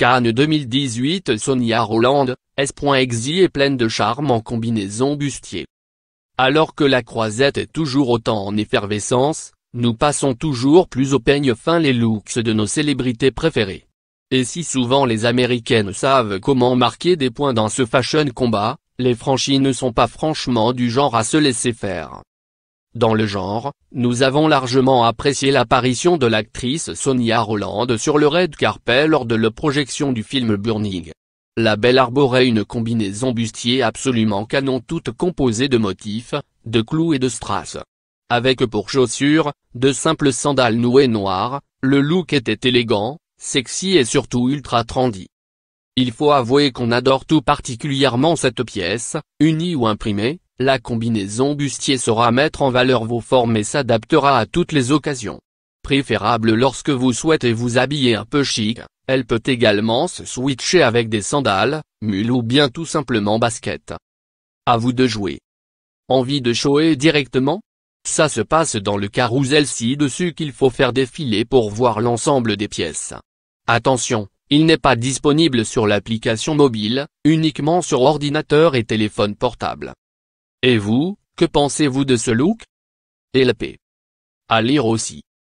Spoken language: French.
Cannes 2018 Sonia Roland, S.exe est pleine de charme en combinaison bustier. Alors que la croisette est toujours autant en effervescence, nous passons toujours plus au peigne fin les looks de nos célébrités préférées. Et si souvent les américaines savent comment marquer des points dans ce fashion combat, les franchis ne sont pas franchement du genre à se laisser faire. Dans le genre, nous avons largement apprécié l'apparition de l'actrice Sonia Roland sur le red carpet lors de la projection du film Burning. La belle arborait une combinaison bustier absolument canon toute composée de motifs, de clous et de strass. Avec pour chaussures, de simples sandales nouées noires, le look était élégant, sexy et surtout ultra trendy. Il faut avouer qu'on adore tout particulièrement cette pièce, unie ou imprimée, la combinaison bustier saura mettre en valeur vos formes et s'adaptera à toutes les occasions. Préférable lorsque vous souhaitez vous habiller un peu chic, elle peut également se switcher avec des sandales, mules ou bien tout simplement basket. À vous de jouer. Envie de shower directement Ça se passe dans le carousel ci-dessus qu'il faut faire défiler pour voir l'ensemble des pièces. Attention, il n'est pas disponible sur l'application mobile, uniquement sur ordinateur et téléphone portable. Et vous, que pensez-vous de ce look Lp. À lire aussi.